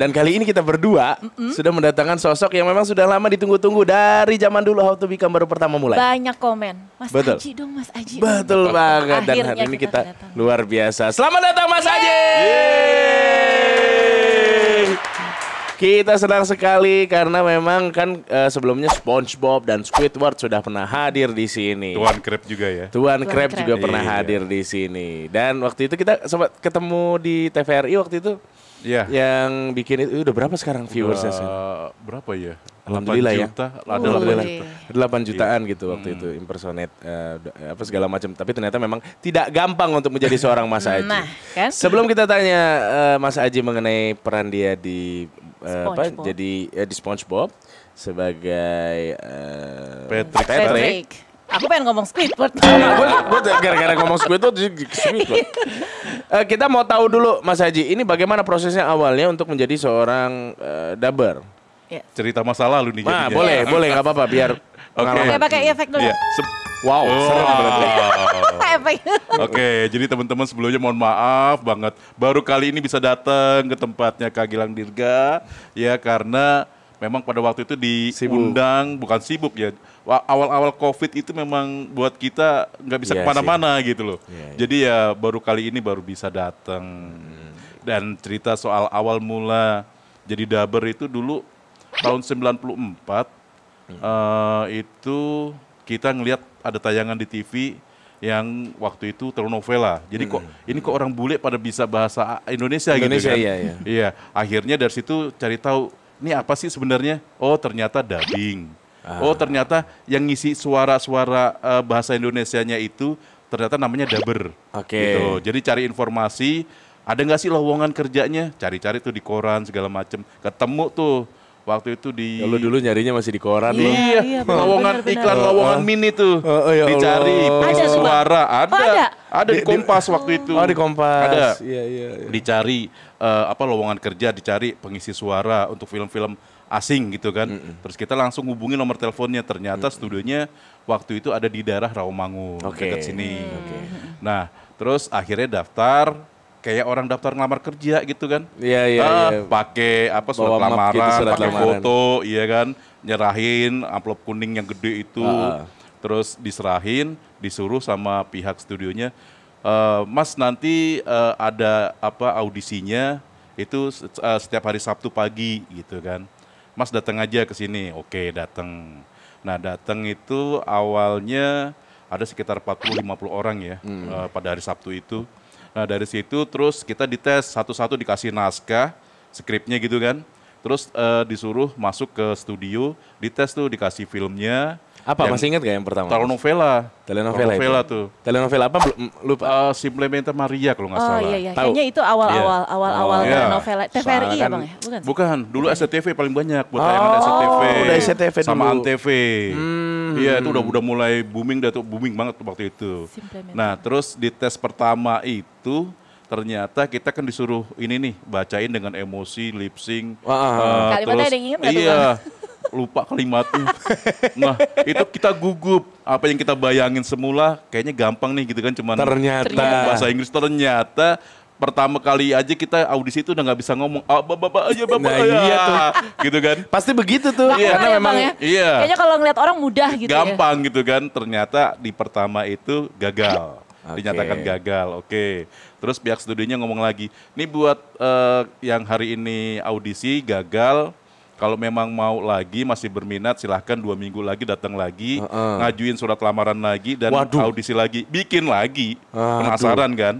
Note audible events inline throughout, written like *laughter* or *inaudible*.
dan kali ini kita berdua mm-hmm. sudah mendatangkan sosok yang memang sudah lama ditunggu-tunggu dari zaman dulu How to Become baru pertama mulai. Banyak komen. Mas Betul. Aji dong Mas Aji. Betul dong. banget dan hari ini kita, luar biasa. Selamat datang Mas Yeay. Aji. Yeay. Kita senang sekali karena memang kan uh, sebelumnya SpongeBob dan Squidward sudah pernah hadir di sini. Tuan Crab juga ya. Tuan, Tuan Crab juga pernah iya. hadir di sini. Dan waktu itu kita sempat ketemu di TVRI waktu itu Iya. Yang bikin itu udah berapa sekarang viewersnya sih? Berapa ya? Alhamdulillah ya. juta, ya. Ada 8 8 iya. jutaan yeah. gitu waktu hmm. itu impersonate uh, apa segala macam. Tapi ternyata memang tidak gampang untuk menjadi seorang Mas nah, Aji. Nah, kan? Sebelum kita tanya uh, Mas Aji mengenai peran dia di uh, apa? Jadi uh, di SpongeBob sebagai uh, Patrick. Patrick. Patrick Aku pengen ngomong Squidward. Iya, gue gara-gara ngomong Squidward jadi Squidward. Uh, *laughs* kita mau tahu dulu Mas Haji, ini bagaimana prosesnya awalnya untuk menjadi seorang uh, dubber? Yeah. Cerita masa lalu nih nah, boleh, boleh nggak apa-apa biar Oke, okay. pakai efek dulu. Yeah. Iya, wow, oh. serem berarti. *laughs* Oke, okay, jadi teman-teman sebelumnya mohon maaf banget. Baru kali ini bisa datang ke tempatnya Kak Gilang Dirga ya karena memang pada waktu itu diundang sibuk. bukan sibuk ya awal-awal covid itu memang buat kita nggak bisa yeah, kemana-mana gitu loh yeah, yeah. jadi ya baru kali ini baru bisa datang hmm. dan cerita soal awal mula jadi daber itu dulu tahun 94 hmm. uh, itu kita ngelihat ada tayangan di TV yang waktu itu telenovela. Jadi kok hmm. ini kok orang bule pada bisa bahasa Indonesia, Indonesia gitu kan. Iya, iya. iya, akhirnya dari situ cari tahu ini apa sih sebenarnya? Oh ternyata dubbing. Ah. Oh ternyata yang ngisi suara-suara uh, bahasa Indonesianya itu ternyata namanya dubber. Oke. Okay. Gitu. Jadi cari informasi, ada nggak sih lowongan kerjanya? Cari-cari tuh di koran segala macem. Ketemu tuh Waktu itu di ya, lu dulu nyarinya masih di koran yeah, Iya, iya, iya lowongan iklan lowongan mini tuh. Oh, uh, oh, ya dicari ada suara, ada. Oh, ada. Ada di, Kompas di, waktu itu. Oh, di Kompas. Ada. Iya, iya, iya. Dicari uh, apa lowongan kerja, dicari pengisi suara untuk film-film asing gitu kan. Mm -mm. Terus kita langsung hubungi nomor teleponnya. Ternyata mm -mm. studionya waktu itu ada di daerah Rawamangun okay. dekat sini. Mm. -hmm. Nah, terus akhirnya daftar kayak orang daftar ngelamar kerja gitu kan. Iya iya nah, iya. Pakai apa surat Bawa gitu, lamaran, gitu, pakai foto, iya kan, nyerahin amplop kuning yang gede itu. Uh. Terus diserahin, disuruh sama pihak studionya, Uh, "Mas nanti uh, ada apa audisinya itu uh, setiap hari Sabtu pagi gitu kan. Mas datang aja ke sini." Oke, datang. Nah, datang itu awalnya ada sekitar 40 50 orang ya hmm. uh, pada hari Sabtu itu Nah dari situ terus kita dites satu-satu dikasih naskah, skripnya gitu kan. Terus uh, disuruh masuk ke studio, dites tuh dikasih filmnya. Apa masih ingat gak yang pertama? Telenovela. Telenovela, telenovela itu. tuh. Telenovela apa? Mm, lupa. Uh, eh, Simplementa Maria kalau nggak oh, salah. Oh iya, iya. Tau. kayaknya itu awal-awal yeah. awal-awal oh, telenovela. Kan iya. TVRI ya kan bang ya? Bukan. Bukan. Dulu SCTV paling banyak buat oh, tayangan SCTV. Udah SCTV dulu. Sama Antv. Hmm. Iya, itu udah hmm. udah mulai booming dah tuh booming banget waktu itu. Nah, terus di tes pertama itu ternyata kita kan disuruh ini nih bacain dengan emosi, lip sync. Wow. Uh, ah, ah, ah. eh, Kalimatnya terus, ada yang ingat Iya. *laughs* lupa kalimatnya. nah, itu kita gugup. Apa yang kita bayangin semula kayaknya gampang nih gitu kan cuman ternyata bahasa Inggris ternyata pertama kali aja kita audisi itu udah nggak bisa ngomong ah, bapak bapak aja bapak nah, iya ya. iya tuh gitu kan pasti begitu tuh iya. karena ya, memang ya. iya kayaknya kalau ngeliat orang mudah gitu ya. gampang ya. gitu kan ternyata di pertama itu gagal okay. dinyatakan gagal oke okay. terus pihak studionya ngomong lagi ini buat uh, yang hari ini audisi gagal kalau memang mau lagi masih berminat silahkan dua minggu lagi datang lagi uh -uh. ngajuin surat lamaran lagi dan Waduh. audisi lagi bikin lagi uh, penasaran aduh. kan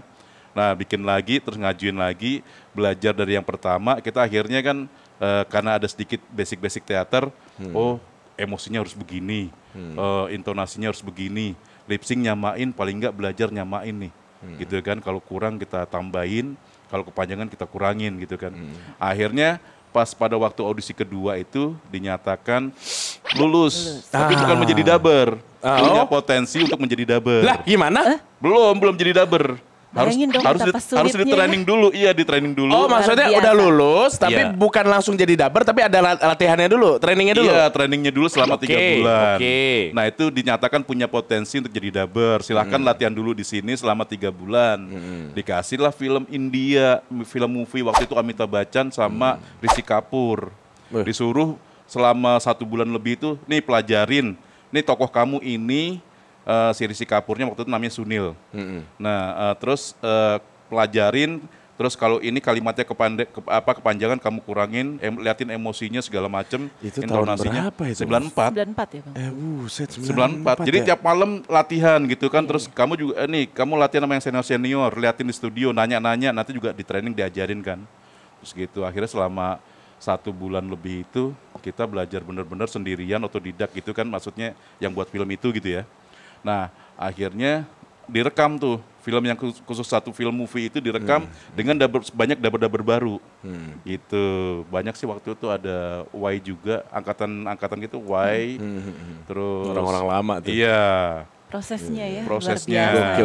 Nah, bikin lagi, terus ngajuin lagi, belajar dari yang pertama. Kita akhirnya kan e, karena ada sedikit basic-basic teater, hmm. oh emosinya harus begini, hmm. e, intonasinya harus begini, lipsing nyamain, paling nggak belajar nyamain nih. Hmm. Gitu kan, kalau kurang kita tambahin, kalau kepanjangan kita kurangin gitu kan. Hmm. Akhirnya pas pada waktu audisi kedua itu dinyatakan lulus, lulus. tapi ah. bukan menjadi daber. Ah. Oh. Punya potensi untuk menjadi daber. Lah, gimana? Belum, belum jadi daber harus dong harus di, harus di training ya. dulu iya di training dulu oh maksudnya biasa. udah lulus tapi yeah. bukan langsung jadi daber tapi ada latihannya dulu trainingnya dulu iya trainingnya dulu selama tiga okay. bulan okay. nah itu dinyatakan punya potensi untuk jadi daber silahkan hmm. latihan dulu di sini selama tiga bulan hmm. dikasihlah film India film movie waktu itu Amita Bachchan sama hmm. Rishi Kapoor disuruh selama satu bulan lebih itu nih pelajarin nih tokoh kamu ini uh, si Rishi Kapurnya waktu itu namanya Sunil. Mm-hmm. Nah, uh, terus uh, pelajarin terus kalau ini kalimatnya kepande, ke, apa kepanjangan kamu kurangin, em, liatin emosinya segala macem. Itu intonasinya. tahun berapa itu? 94. 94 ya Bang? Eh, buset, 94. 94. Jadi ya? tiap malam latihan gitu kan, yeah. terus iya. kamu juga, eh, nih kamu latihan sama yang senior-senior, liatin di studio, nanya-nanya, nanti juga di training diajarin kan. Terus gitu, akhirnya selama satu bulan lebih itu kita belajar benar-benar sendirian otodidak gitu kan maksudnya yang buat film itu gitu ya Nah akhirnya direkam tuh film yang khusus satu film movie itu direkam hmm. dengan banyak daber-daber baru. Hmm. Gitu. Banyak sih waktu itu ada Y juga, angkatan-angkatan gitu Y. Hmm. hmm, hmm, hmm. Terus orang-orang lama tuh. Iya. Prosesnya ya. Prosesnya.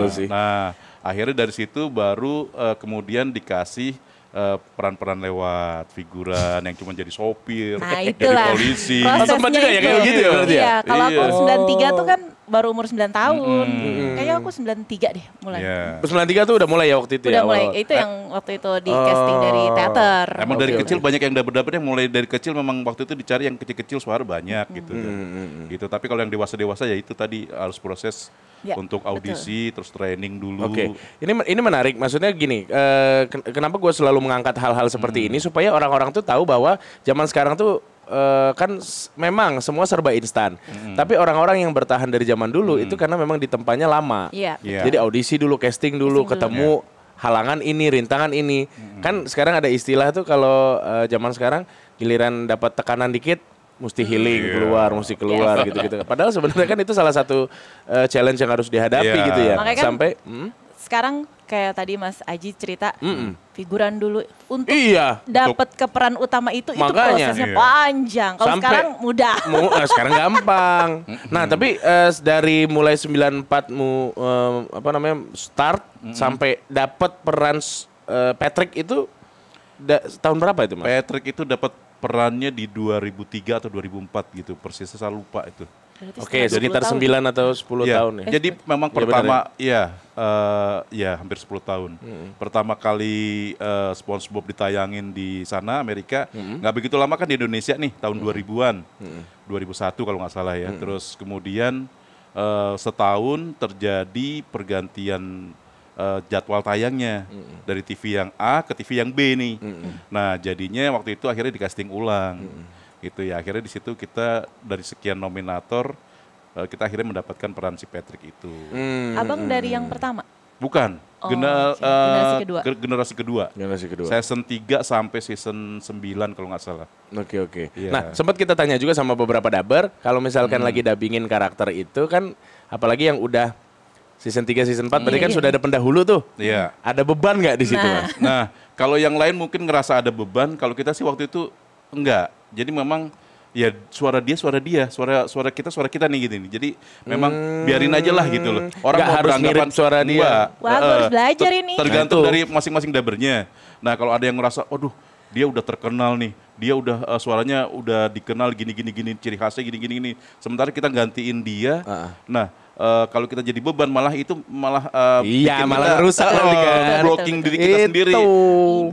sih. Nah, akhirnya dari situ baru uh, kemudian dikasih Eh, peran-peran uh, lewat figuran yang cuma jadi sopir, nah, itulah. jadi polisi. Sempat juga ya kayak gitu ya berarti ya? iya, Kalau iya. aku 93 tuh kan baru umur 9 tahun. Mm -hmm. Kayaknya aku 93 deh mulai. Yeah. Iya. 93 tuh udah mulai ya waktu itu udah ya? Udah mulai. Itu yang eh. waktu itu di oh. casting dari ah. teater. Emang okay, dari okay. kecil banyak yang dapet-dapet yang mulai dari kecil memang waktu itu dicari yang kecil-kecil suara banyak mm. gitu. Mm. Gitu. Tapi kalau yang dewasa-dewasa ya itu tadi harus proses ya, untuk audisi betul. terus training dulu. Oke. Okay. Ini ini menarik. Maksudnya gini, uh, kenapa gue selalu mengangkat hal-hal seperti hmm. ini supaya orang-orang tuh tahu bahwa zaman sekarang tuh Uh, kan memang semua serba instan. Mm. Tapi orang-orang yang bertahan dari zaman dulu mm. itu karena memang tempatnya lama. Yeah. Yeah. Jadi audisi dulu, casting dulu, casting ketemu dulu. Iya. Yeah. halangan ini, rintangan ini. Mm. Kan sekarang ada istilah tuh kalau uh, zaman sekarang giliran dapat tekanan dikit mesti hmm. healing yeah. keluar, mesti iya. keluar gitu-gitu. Padahal sebenarnya kan itu salah satu uh, challenge yang harus dihadapi yeah. gitu ya. kan, Sampai hmm? sekarang kayak tadi Mas Aji cerita mm -mm. figuran dulu untuk iya, dapat keperan utama itu Makanya, itu prosesnya iya. panjang. Kalau sekarang mudah. *laughs* Mu, nah, sekarang gampang. *laughs* nah, tapi uh, dari mulai 94 mu uh, apa namanya start mm -hmm. sampai dapat peran uh, Patrick itu da, tahun berapa itu Mas? Patrick itu dapat perannya di 2003 atau 2004 gitu. Persisnya saya lupa itu. Oke, okay, sekitar 9 tahun. atau 10 ya, tahun ya. Jadi eh, memang ya, pertama ya, ya, uh, ya hampir 10 tahun. Hmm. Pertama kali uh, SpongeBob ditayangin di sana Amerika, nggak hmm. begitu lama kan di Indonesia nih tahun hmm. 2000-an. Hmm. 2001 kalau nggak salah ya. Hmm. Terus kemudian uh, setahun terjadi pergantian uh, jadwal tayangnya mm dari TV yang A ke TV yang B nih. Mm Nah jadinya waktu itu akhirnya di casting ulang. Mm gitu ya akhirnya di situ kita dari sekian nominator eh, kita akhirnya mendapatkan peran si Patrick itu hmm. abang hmm, dari yang hmm. pertama bukan oh, Gener okay. Eh, generasi kedua generasi kedua generasi kedua season 3 sampai season 9 kalau nggak salah oke okay, oke okay. Iya. yeah. nah sempat kita tanya juga sama beberapa daber kalau misalkan hmm. lagi dubbingin karakter itu kan apalagi yang udah Season 3, season 4 berarti kan iya. sudah ada pendahulu tuh. Iya. Ada beban nggak di situ, nah. Nah, kalau yang lain mungkin ngerasa ada beban, kalau kita sih waktu itu enggak. Jadi memang ya suara dia suara dia suara suara kita suara kita nih gitu nih jadi memang hmm. biarin aja lah gitu loh orang Gak mau harus mirip suara dia enggak. Iya. wah uh, belajar ini tergantung nah, dari masing-masing dabernya nah kalau ada yang ngerasa aduh, dia udah terkenal nih dia udah uh, suaranya udah dikenal gini gini gini ciri khasnya gini gini gini sementara kita gantiin dia -uh. nah uh, kalau kita jadi beban malah itu malah uh, iya bikin malah rusak uh, eh, kan blocking diri kita itu. sendiri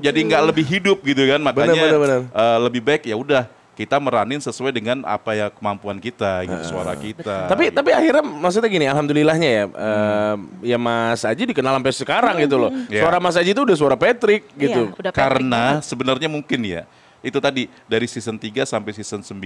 jadi nggak lebih hidup gitu kan makanya bener, bener, bener. Uh, lebih baik ya udah kita meranin sesuai dengan apa ya kemampuan kita gitu ah. suara kita tapi gitu. tapi akhirnya maksudnya gini alhamdulillahnya ya hmm. uh, ya Mas Aji dikenal sampai sekarang hmm. gitu loh yeah. Hmm. suara ya. Mas Aji itu udah suara Patrick iya, gitu Patrick. karena sebenarnya mungkin ya itu tadi dari season 3 sampai season 9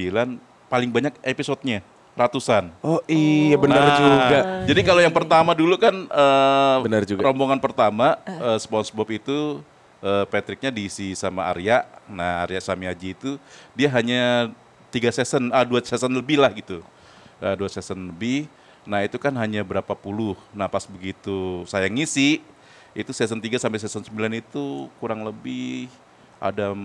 paling banyak episodenya ratusan. Oh iya benar nah, juga. Jadi kalau yang pertama dulu kan uh, benar juga. rombongan pertama uh, SpongeBob itu uh, Patricknya diisi sama Arya. Nah Arya Samiaji itu dia hanya tiga season, ah dua season lebih lah gitu, uh, dua season lebih. Nah itu kan hanya berapa puluh. Nah pas begitu saya ngisi itu season 3 sampai season 9 itu kurang lebih ada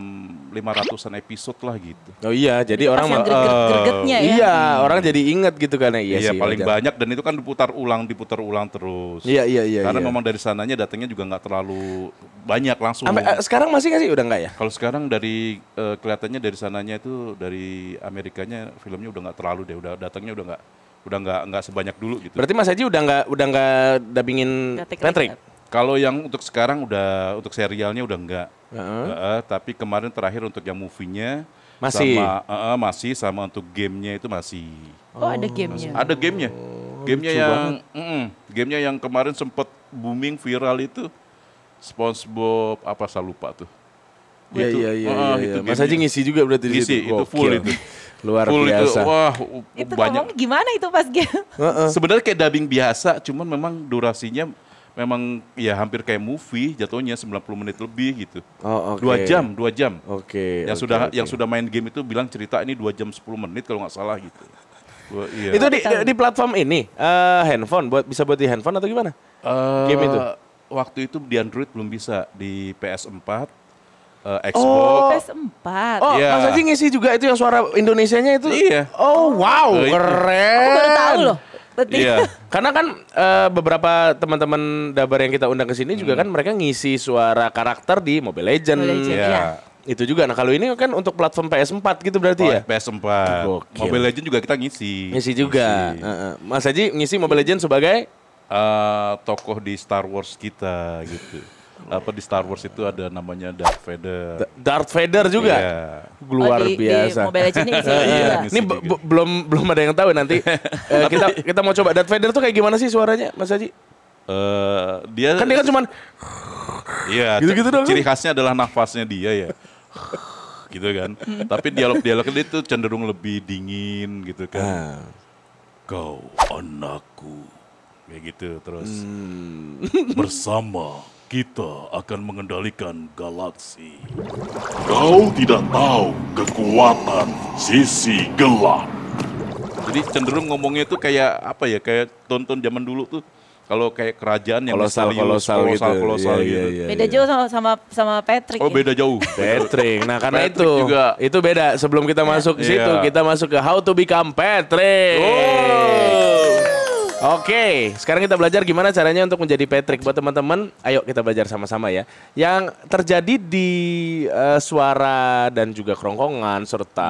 500-an episode lah gitu. Oh iya, jadi, jadi orang yang greget, eh, ya. Iya, hmm. orang jadi ingat gitu kan ya, iya, iya sih. paling wajar. banyak dan itu kan diputar ulang, diputar ulang terus. Iya, iya, iya. Karena iya. memang dari sananya datangnya juga nggak terlalu banyak langsung. Ampe, uh, sekarang masih nggak sih udah nggak ya? Kalau sekarang dari uh, kelihatannya dari sananya itu dari Amerikanya filmnya udah nggak terlalu deh, udah datangnya udah nggak udah nggak nggak sebanyak dulu gitu. Berarti Mas Haji udah nggak udah nggak dubbingin Patrick. Kalau yang untuk sekarang udah untuk serialnya udah enggak. Uh -huh. uh, uh, tapi kemarin terakhir untuk yang movie-nya masih sama, uh, uh, masih sama untuk gamenya itu masih. Oh, ada gamenya. Ada gamenya. Oh, gamenya yang banget. mm, gamenya yang kemarin sempat booming viral itu SpongeBob apa saya lupa tuh. Iya iya iya. iya, iya. Mas Haji ngisi juga berarti ngisi, di situ. Ngisi itu full Gokil. itu. *laughs* Luar full biasa. Itu, wah, itu banyak. gimana itu pas game? Uh -uh. Sebenarnya kayak dubbing biasa, cuman memang durasinya memang ya hampir kayak movie jatuhnya 90 menit lebih gitu. Oh, okay. Dua jam, dua jam. Oke. Okay, yang okay, sudah okay. yang sudah main game itu bilang cerita ini dua jam 10 menit kalau nggak salah gitu. Gua, iya. Itu di, di platform ini uh, handphone buat bisa buat di handphone atau gimana? Uh, game itu. Waktu itu di Android belum bisa di PS4 uh, eh, Xbox. Oh, PS4. Oh, yeah. Mas Haji ngisi juga itu yang suara Indonesia nya itu? Iya. Oh, wow, oh, keren. Aku baru tahu loh. Betul. Iya. *laughs* Karena kan uh, beberapa teman-teman dabar yang kita undang ke sini hmm. juga kan mereka ngisi suara karakter di Mobile Legend. Mobile Legend ya. Iya. Itu juga. Nah kalau ini kan untuk platform PS4 gitu berarti oh, ya? PS4. Gokil. Mobile Legend juga kita ngisi. Ngisi juga. Ngisi. Uh, uh. Mas Haji ngisi Mobile Legend sebagai? Uh, tokoh di Star Wars kita gitu apa di Star Wars itu ada namanya Darth Vader. Darth Vader juga. Yeah. Luar oh, di, biasa. Di Mobile Legends ini. *laughs* Iya, iya. Ini belum belum ada yang tahu nanti. uh, *laughs* kita kita mau coba Darth Vader tuh kayak gimana sih suaranya Mas Haji? Uh, dia kan dia kan cuman Iya, *laughs* gitu -gitu dong. ciri khasnya adalah nafasnya dia ya. gitu kan. Tapi dialog-dialognya itu cenderung lebih dingin gitu kan. Ah. Kau anakku. Kayak gitu terus. Hmm. Bersama kita akan mengendalikan galaksi. Kau tidak tahu kekuatan sisi gelap. Jadi cenderung ngomongnya tuh kayak apa ya? Kayak tonton zaman dulu tuh kalau kayak kerajaan yang kolosal misterius, kolosal, gitu. kolosal iya, kolosal iya, gitu. Iya, beda jauh sama sama sama Patrick. Oh, ya. beda jauh. Patrick. Nah, karena Patrick itu juga. itu beda sebelum kita masuk ke situ, kita masuk ke how to become Patrick. Oh. Oke, sekarang kita belajar gimana caranya untuk menjadi Patrick. Buat teman-teman, ayo kita belajar sama-sama ya. Yang terjadi di uh, suara dan juga kerongkongan serta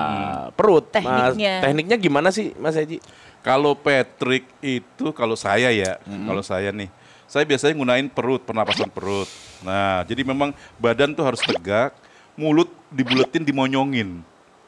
hmm. perut. Tekniknya. Mas, tekniknya gimana sih Mas Haji? Kalau Patrick itu, kalau saya ya, hmm. kalau saya nih, saya biasanya gunain perut, pernapasan perut. Nah, jadi memang badan tuh harus tegak, mulut dibuletin, dimonyongin.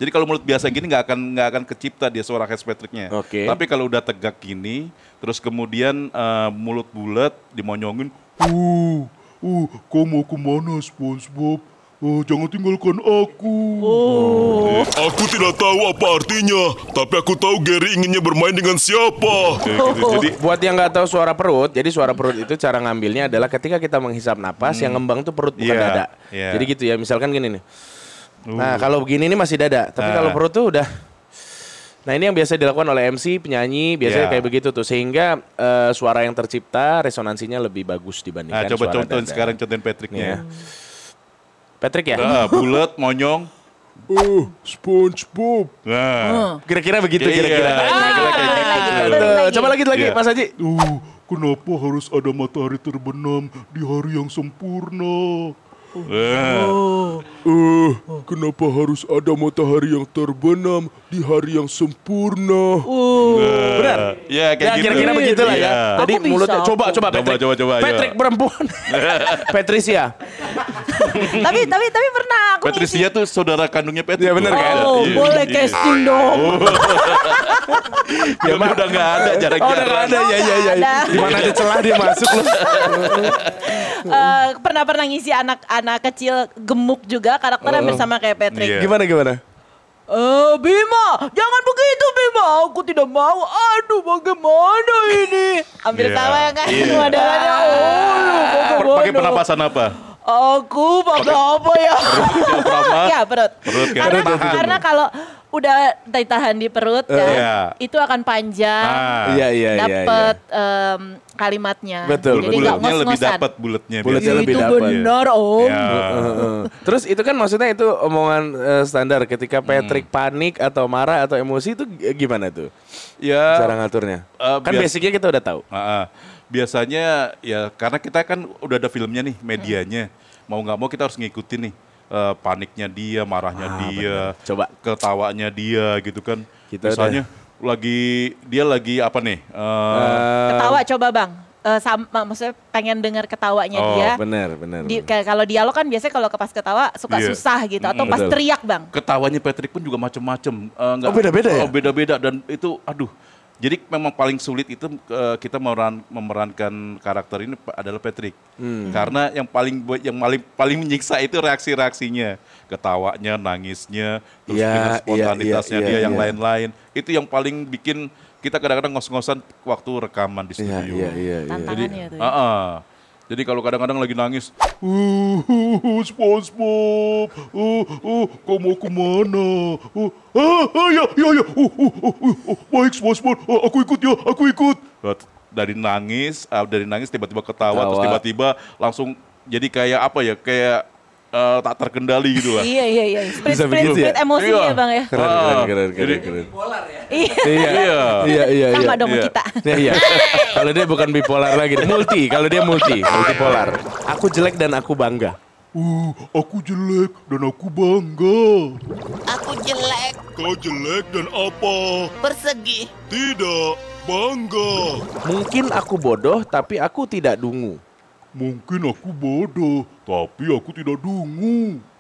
Jadi kalau mulut biasa gini nggak akan nggak akan kecipta dia suara khas Patricknya. Oke. Okay. Tapi kalau udah tegak gini, terus kemudian uh, mulut bulat dimonyongin, uh, uh, kau mau kemana SpongeBob? Oh, jangan tinggalkan aku. Oh. Iya. Aku tidak tahu apa artinya, tapi aku tahu Gary inginnya bermain dengan siapa. gitu. Oh. Jadi buat yang nggak tahu suara perut, jadi suara perut itu cara ngambilnya adalah ketika kita menghisap napas, hmm. yang ngembang tuh perut bukan yeah. dada. Yeah. Jadi gitu ya, misalkan gini nih. Nah, uh. Nah kalau begini ini masih dada, tapi uh. kalau perut tuh udah. Nah ini yang biasa dilakukan oleh MC, penyanyi, biasanya yeah. kayak begitu tuh. Sehingga uh, suara yang tercipta resonansinya lebih bagus dibandingkan nah, coba suara contohin dada. sekarang contohin Patricknya. Iya. Ya. Patrick ya? Nah, bulat, monyong. Uh, SpongeBob. Nah, hmm. kira-kira begitu iya, kira-kira. Yeah. Ah, gitu. Coba lagi lagi yeah. Mas Haji. Uh, kenapa harus ada matahari terbenam di hari yang sempurna? Uh. Uh, kenapa harus ada matahari yang terbenam di hari yang sempurna? Uh. Benar. Ya, kayak ya, gitu. kira-kira begitu ya. ya. Tadi Aku mulutnya coba coba Patrick. Coba coba coba. Patrick ya. perempuan. *laughs* Patricia. tapi tapi tapi pernah aku Patricia ngisi. tuh saudara kandungnya Patrick. Ya benar oh, kan? Oh, yeah. boleh yeah. casting dong. *laughs* ya mah udah enggak ada jarak Oh, nggak enggak ada. Ya ya ya. Di mana ada celah dia masuk loh. *laughs* pernah pernah ngisi anak anak kecil gemuk juga karakternya hampir oh. sama kayak Patrick. Yeah. Gimana gimana? Uh, Bima, jangan begitu Bima, aku tidak mau. Aduh, bagaimana ini? Hampir yeah. Iya. sama ya kan? Yeah. oh, Pakai pernapasan apa? Aku pakai apa ya? Perut, *laughs* ya perut. Perut, perut, kan? Karena, perut, karena kalau udah ditahan di perut eh, kan, uh, iya. yeah. itu akan panjang, ah, iya, iya, dapat iya, iya. um, kalimatnya. Betul. Jadi gak ngos lebih dapat bulatnya. Bulatnya lebih dapat. Itu benar om. Ya. Terus itu kan maksudnya itu omongan uh, standar ketika hmm. Patrick hmm. panik atau marah atau emosi itu gimana tuh? Ya. Cara ngaturnya. Uh, kan basicnya kita udah tahu. Uh, uh, biasanya ya karena kita kan udah ada filmnya nih, medianya. Hmm. Mau nggak mau kita harus ngikutin nih uh, paniknya dia, marahnya ah, dia, bener. coba ketawanya dia gitu kan. Kita gitu Misalnya udah. lagi dia lagi apa nih? Uh, ketawa coba bang. Uh, eh, sama maksudnya pengen dengar ketawanya oh, dia. Oh, benar benar. Di, kalau dialog kan biasanya kalau pas ketawa suka yeah. susah gitu atau mm, pas betul. teriak, Bang. Ketawanya Patrick pun juga macam-macam. Uh, oh, beda-beda oh, ya? Oh, beda-beda dan itu aduh jadi memang paling sulit itu uh, kita memeran, memerankan karakter ini adalah Patrick. Hmm. Karena yang paling yang paling paling menyiksa itu reaksi-reaksinya, ketawanya, nangisnya, terus ya, spontanitasnya ya, ya, dia ya, yang iya. lain-lain. Ya. Itu yang paling bikin kita kadang-kadang ngos-ngosan waktu rekaman di iya, studio. Ya, ya, ya, ya. Jadi, ya, ya. Uh -uh jadi kalau kadang-kadang lagi nangis, uh, uh, uh SpongeBob, uh, uh, kau mau kemana? Uh, ah, ah, ya, ya, ya, uh, uh, uh, uh, uh, baik SpongeBob, uh, aku ikut ya, aku ikut. Dari nangis, uh, dari nangis tiba-tiba ketawa, Tawa. terus tiba-tiba langsung jadi kayak apa ya, kayak uh, tak terkendali gitu lah. iya iya iya. Split split, split, split ya? Iya. bang ya. Ah. Keren keren keren keren. Jadi, Bipolar ya. Iya iya iya. iya, iya, iya. Sama dong kita. Iya iya. kalau dia bukan bipolar lagi, multi. Kalau dia multi, Multi polar. Aku jelek dan aku bangga. Uh, aku jelek dan aku bangga. Aku jelek. Kau jelek dan apa? Persegi. Tidak, bangga. Mungkin aku bodoh tapi aku tidak dungu. Mungkin aku bodoh tapi aku tidak dungu.